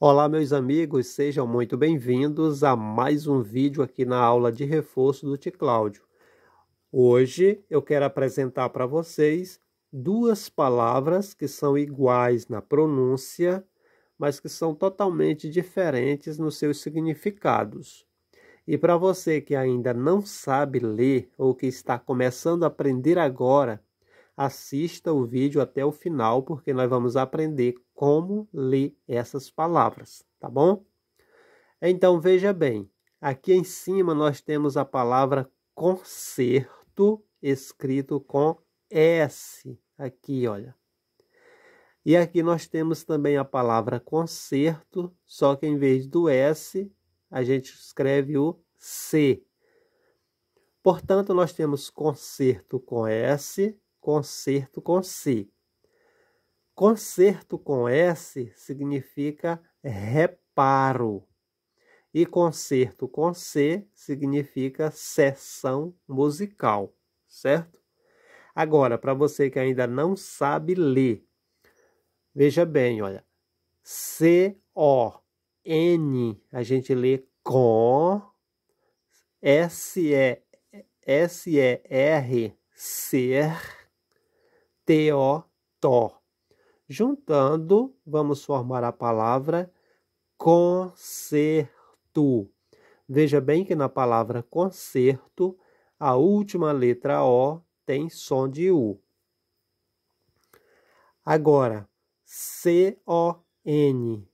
Olá, meus amigos, sejam muito bem-vindos a mais um vídeo aqui na aula de reforço do Ticláudio. Hoje eu quero apresentar para vocês duas palavras que são iguais na pronúncia, mas que são totalmente diferentes nos seus significados. E para você que ainda não sabe ler ou que está começando a aprender agora, assista o vídeo até o final, porque nós vamos aprender como ler essas palavras, tá bom? Então veja bem, aqui em cima nós temos a palavra concerto escrito com S, aqui olha. E aqui nós temos também a palavra concerto, só que em vez do S, a gente escreve o C. Portanto, nós temos concerto com S, concerto com si. Concerto com S significa reparo. E concerto com C significa sessão musical, certo? Agora, para você que ainda não sabe ler, veja bem, olha. C-O-N, a gente lê com. S-E-R, ser to, Juntando, vamos formar a palavra concerto. Veja bem que na palavra concerto, a última letra O tem som de U. Agora, C-O-N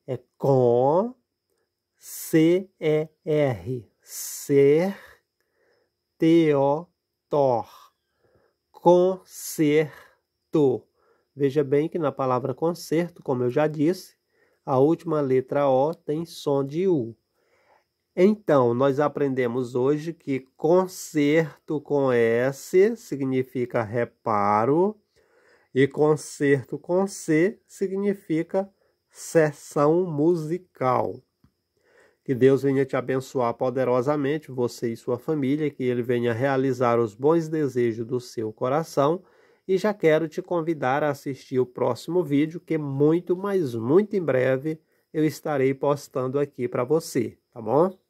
é con, C-E-R, ser, T-O-Tor, concerto Veja bem que na palavra concerto, como eu já disse, a última letra O tem som de U. Então, nós aprendemos hoje que concerto com S significa reparo e concerto com C significa sessão musical. Que Deus venha te abençoar poderosamente, você e sua família, que Ele venha realizar os bons desejos do seu coração e já quero te convidar a assistir o próximo vídeo que muito, mas muito em breve eu estarei postando aqui para você, tá bom?